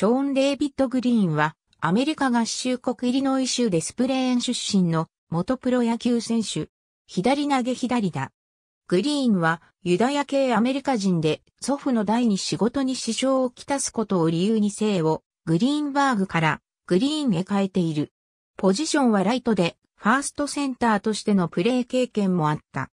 ショーン・デイビッド・グリーンは、アメリカ合衆国イリノイ州デスプレーン出身の元プロ野球選手。左投げ左だ。グリーンはユダヤ系アメリカ人で祖父の代に仕事に支障をきたすことを理由に姓をグリーンバーグからグリーンへ変えている。ポジションはライトでファーストセンターとしてのプレー経験もあった。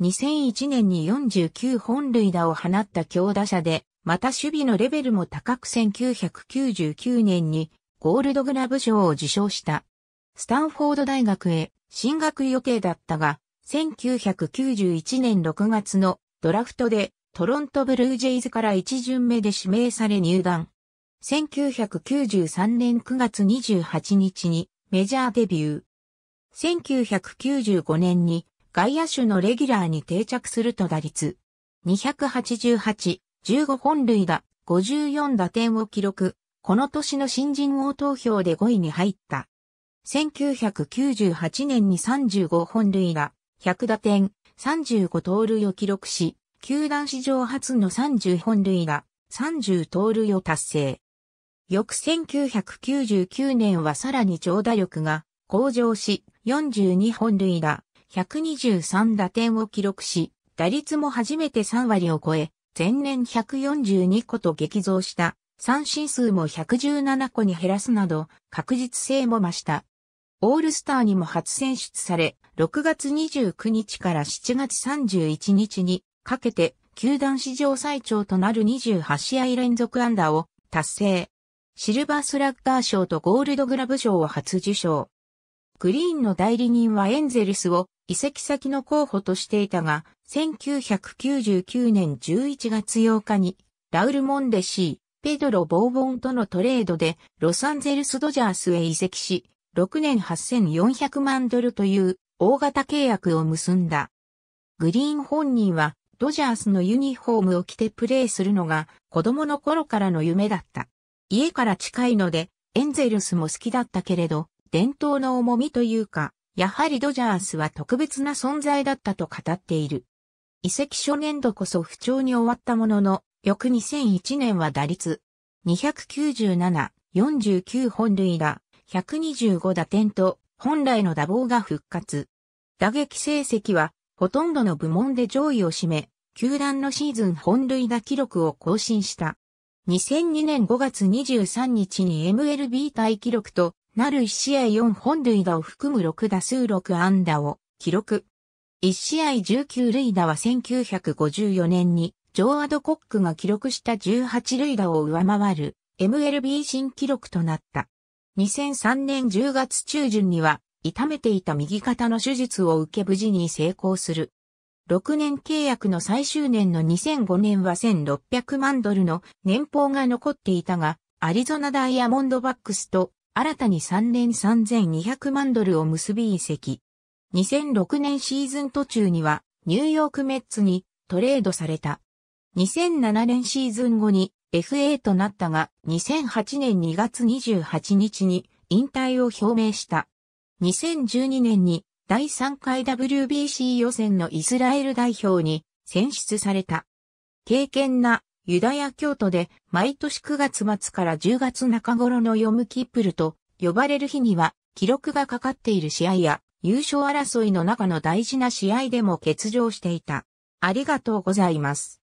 2001年に49本塁打を放った強打者でまた守備のレベルも高く1999年にゴールドグラブ賞を受賞した。スタンフォード大学へ進学予定だったが、1991年6月のドラフトでトロントブルージェイズから1巡目で指名され入団。1993年9月28日にメジャーデビュー。1995年に外野手のレギュラーに定着すると打率288、15本塁打、54打点を記録。この年の新人王投票で5位に入った。1998年に35本塁打、100打点、35盗塁を記録し、球団史上初の30本塁打、30盗塁を達成。翌1999年はさらに長打力が向上し、42本塁打、123打点を記録し、打率も初めて3割を超え、前年142個と激増した、三振数も117個に減らすなど、確実性も増した。オールスターにも初選出され、6月29日から7月31日にかけて、球団史上最長となる28試合連続安打を達成。シルバースラッガー賞とゴールドグラブ賞を初受賞。グリーンの代理人はエンゼルスを移籍先の候補としていたが、1999年11月8日に、ラウル・モンデシー、ペドロ・ボーボンとのトレードで、ロサンゼルス・ドジャースへ移籍し、6年8400万ドルという大型契約を結んだ。グリーン本人は、ドジャースのユニフォームを着てプレーするのが子供の頃からの夢だった。家から近いので、エンゼルスも好きだったけれど、伝統の重みというか、やはりドジャースは特別な存在だったと語っている。遺跡初年度こそ不調に終わったものの、翌2001年は打率297、49本塁打、125打点と、本来の打棒が復活。打撃成績は、ほとんどの部門で上位を占め、球団のシーズン本塁打記録を更新した。2002年5月23日に MLB 大記録となる1試合4本塁打を含む6打数6安打を記録。1試合19塁打は1954年にジョーアド・コックが記録した18塁打を上回る MLB 新記録となった。2003年10月中旬には痛めていた右肩の手術を受け無事に成功する。6年契約の最終年の2005年は1600万ドルの年俸が残っていたが、アリゾナダイヤモンドバックスと新たに3年3200万ドルを結び移籍。2006年シーズン途中にはニューヨークメッツにトレードされた。2007年シーズン後に FA となったが2008年2月28日に引退を表明した。2012年に第3回 WBC 予選のイスラエル代表に選出された。経験なユダヤ教徒で毎年9月末から10月中頃のヨムキップルと呼ばれる日には記録がかかっている試合や優勝争いの中の大事な試合でも欠場していた。ありがとうございます。